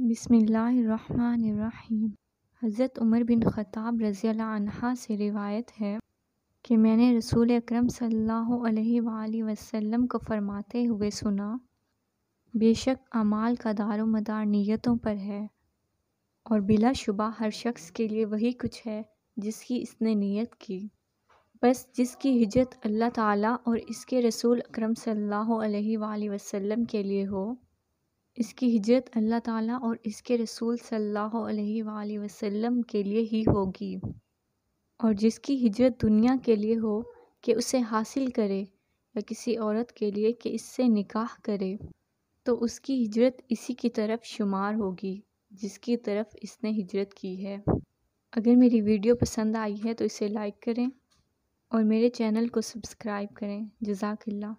बिसमीम हज़रत उमर बिन ख़ताब रज़ी अनह से रिवायत है कि मैंने रसूल अकरम सल्लल्लाहु को फ़रमाते हुए सुना बेशक अमाल का दार मदार नीयतों पर है और बिला शुबा हर शख्स के लिए वही कुछ है जिसकी इसने नीयत की बस जिसकी हिजत अल्लाह ताला और इसके रसूल अकरम सल्लल्लाहु अलैहि वसल्लम के लिए हो इसकी हिजरत अल्लाह ताला और इसके रसूल सल्लल्लाहु अलैहि वसल्लम के लिए ही होगी और जिसकी हिजरत दुनिया के लिए हो कि उसे हासिल करे या किसी औरत के लिए कि इससे निकाह करे तो उसकी हिजरत इसी की तरफ शुमार होगी जिसकी तरफ इसने हिजरत की है अगर मेरी वीडियो पसंद आई है तो इसे लाइक करें और मेरे चैनल को सब्सक्राइब करें जजाकल्ला